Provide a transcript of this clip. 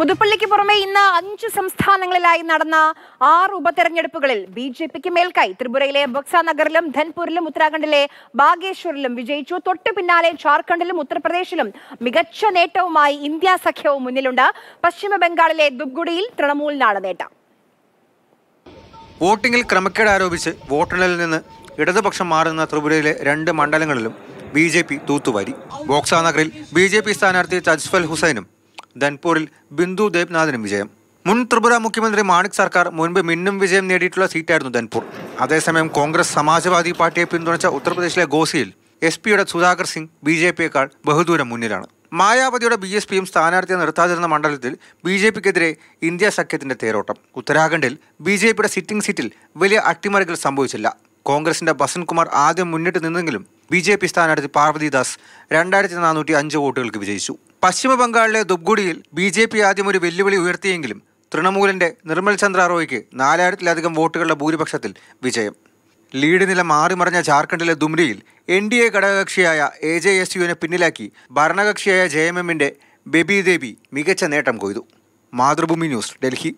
പുതുപ്പള്ളിക്ക് പുറമെ ഇന്ന് അഞ്ച് സംസ്ഥാനങ്ങളിലായി നടന്ന ആറ് ഉപതെരഞ്ഞെടുപ്പുകളിൽ ബി ജെ പിക്ക് മേൽക്കായി ത്രിപുരയിലെ ബക്സ നഗറിലും ധൻപൂരിലും ഉത്തരാഖണ്ഡിലെ ബാഗേശ്വറിലും വിജയിച്ചു തൊട്ടു പിന്നാലെ ജാർഖണ്ഡിലും ഉത്തർപ്രദേശിലും മികച്ച നേട്ടവുമായി ഇന്ത്യ സഖ്യവും മുന്നിലുണ്ട് പശ്ചിമ ബംഗാളിലെ ദുബ്ഗുഡിയിൽ തൃണമൂലിനാണ് നേട്ടം വോട്ടിംഗിൽ ക്രമക്കേട് ആരോപിച്ച് വോട്ടെണ്ണലിൽ നിന്ന് ഇടതുപക്ഷം മാറുന്ന ത്രിപുരയിലെ രണ്ട് മണ്ഡലങ്ങളിലും ബി ജെ പി തൂത്തുവാരി ബോക്സ നഗറിൽ ബി ജെ പി സ്ഥാനാർത്ഥി തജ്ഫൽ ഹുസൈനും ധൻപൂരിൽ ബിന്ദു ദേബ്നാഥിനും വിജയം മുൻ ത്രിപുര മുഖ്യമന്ത്രി മാണിക് സർക്കാർ മുൻപ് മിന്നും വിജയം നേടിയിട്ടുള്ള സീറ്റായിരുന്നു ധൻപൂർ അതേസമയം കോൺഗ്രസ് സമാജ്വാദി പാർട്ടിയെ പിന്തുണച്ച ഉത്തർപ്രദേശിലെ ഗോസിയിൽ എസ് പിയുടെ സുധാകർ സിംഗ് ബി ജെ പിയേക്കാൾ ബഹുദൂരം മുന്നിലാണ് മായാവതിയുടെ ബി എസ് പിയും സ്ഥാനാർത്ഥിയെ നിർത്താതിരുന്ന മണ്ഡലത്തിൽ ബി ജെ പിക്കെതിരെ ഇന്ത്യ സഖ്യത്തിന്റെ തേരോട്ടം ഉത്തരാഖണ്ഡിൽ ബി ജെ പിയുടെ സിറ്റിംഗ് സീറ്റിൽ വലിയ അട്ടിമറികൾ സംഭവിച്ചില്ല കോൺഗ്രസിന്റെ ബസന്ത് കുമാർ ആദ്യം മുന്നിട്ട് നിന്നെങ്കിലും ബി ജെ പി സ്ഥാനാർത്ഥി പാർവതിദാസ് രണ്ടായിരത്തി നാനൂറ്റി അഞ്ച് വോട്ടുകൾക്ക് വിജയിച്ചു പശ്ചിമ ബംഗാളിലെ ദുബ്ഗുഡിയിൽ ബി ജെ പി ആദ്യം ഒരു വെല്ലുവിളി ഉയർത്തിയെങ്കിലും തൃണമൂലിന്റെ നിർമ്മൽ ചന്ദ്ര റോയ്ക്ക് നാലായിരത്തിലധികം വോട്ടുകളുടെ ഭൂരിപക്ഷത്തിൽ വിജയം ലീഡ് നില മാറിമറിഞ്ഞ ജാർഖണ്ഡിലെ ദുംരിയിൽ എൻ ഡി എ ഘടകകക്ഷിയായ എ ജെ എസ് യുവിനെ പിന്നിലാക്കി ഭരണകക്ഷിയായ ജെ എം എമ്മിൻ്റെ ബെബി ദേബി മികച്ച നേട്ടം കൊയ്തു മാതൃഭൂമി ന്യൂസ് ഡൽഹി